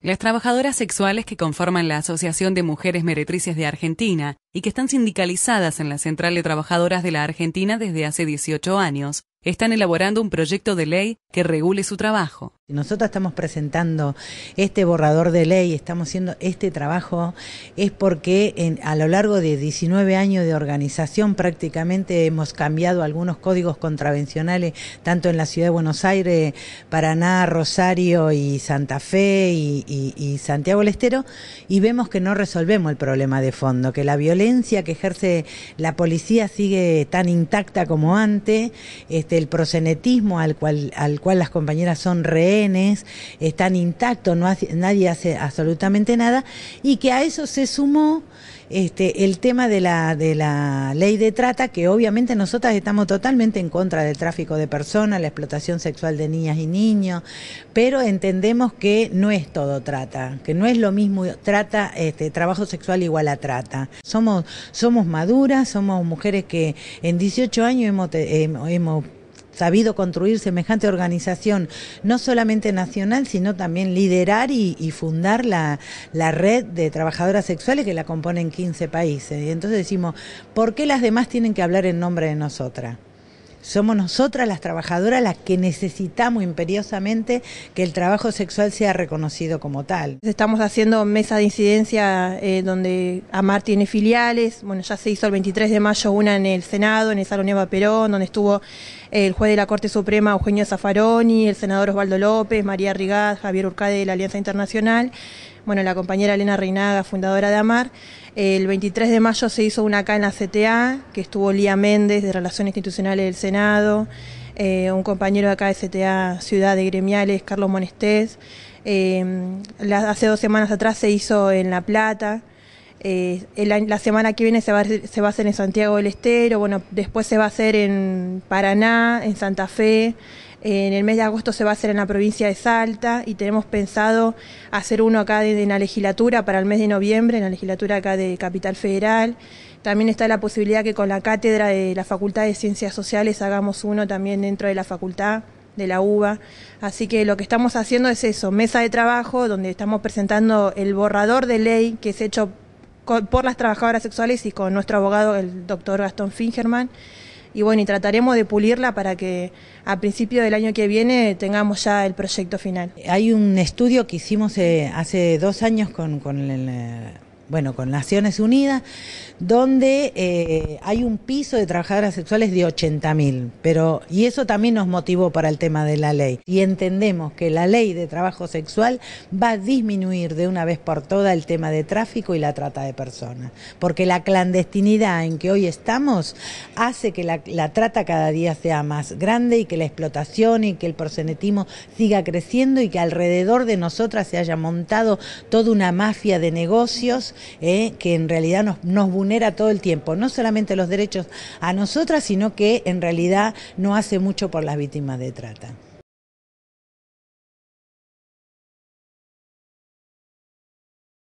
Las trabajadoras sexuales que conforman la Asociación de Mujeres Meretrices de Argentina y que están sindicalizadas en la Central de Trabajadoras de la Argentina desde hace 18 años, están elaborando un proyecto de ley que regule su trabajo. Nosotros estamos presentando este borrador de ley, estamos haciendo este trabajo, es porque a lo largo de 19 años de organización prácticamente hemos cambiado algunos códigos contravencionales, tanto en la ciudad de Buenos Aires, Paraná, Rosario y Santa Fe y, Santiago del Estero, y vemos que no resolvemos el problema de fondo, que la violencia que ejerce la policía sigue tan intacta como antes, este, el prosenetismo al cual, al cual las compañeras son rehenes, están intactos, no nadie hace absolutamente nada, y que a eso se sumó este, el tema de la, de la ley de trata, que obviamente nosotras estamos totalmente en contra del tráfico de personas, la explotación sexual de niñas y niños, pero entendemos que no es todo trata, que no es lo mismo trata, este, trabajo sexual igual a trata. Somos, somos maduras, somos mujeres que en 18 años hemos, hemos sabido construir semejante organización, no solamente nacional, sino también liderar y, fundar la, la, red de trabajadoras sexuales que la componen 15 países. Y entonces decimos, ¿por qué las demás tienen que hablar en nombre de nosotras? Somos nosotras las trabajadoras las que necesitamos imperiosamente que el trabajo sexual sea reconocido como tal. Estamos haciendo mesa de incidencia eh, donde AMAR tiene filiales. Bueno, ya se hizo el 23 de mayo una en el Senado, en el Salón Eva Perón, donde estuvo el juez de la Corte Suprema Eugenio Zaffaroni, el senador Osvaldo López, María Rigaz, Javier Urcade de la Alianza Internacional, bueno, la compañera Elena Reinaga, fundadora de AMAR. El 23 de mayo se hizo una acá en la CTA, que estuvo Lía Méndez de Relaciones Institucionales del Senado, eh, un compañero de acá de CTA Ciudad de Gremiales, Carlos Monestés. Eh, hace dos semanas atrás se hizo en La Plata. Eh, la semana que viene se va, a hacer en Santiago del Estero, bueno, después se va a hacer en Paraná, en Santa Fe, en el mes de agosto se va a hacer en la provincia de Salta y tenemos pensado hacer uno acá de, en la legislatura para el mes de noviembre, en la legislatura acá de Capital Federal. También está la posibilidad que con la cátedra de la Facultad de Ciencias Sociales hagamos uno también dentro de la facultad de la UBA. Así que lo que estamos haciendo es eso, mesa de trabajo, donde estamos presentando el borrador de ley que es hecho por las trabajadoras sexuales y con nuestro abogado, el doctor Gastón Fingerman. Y bueno, y trataremos de pulirla para que a principio del año que viene tengamos ya el proyecto final. Hay un estudio que hicimos eh, hace dos años con, con el eh, bueno, con Naciones Unidas, donde eh, hay un piso de trabajadoras sexuales de 80.000. pero, y eso también nos motivó para el tema de la ley. Y entendemos que la ley de trabajo sexual va a disminuir de una vez por todas el tema de tráfico y la trata de personas, porque la clandestinidad en que hoy estamos hace que la, la trata cada día sea más grande y que la explotación y que el prosenetismo siga creciendo y que alrededor de nosotras se haya montado toda una mafia de negocios ¿eh? que en realidad nos, nos, vulnera todo el tiempo, no solamente los derechos a nosotras, sino que en realidad no hace mucho por las víctimas de trata.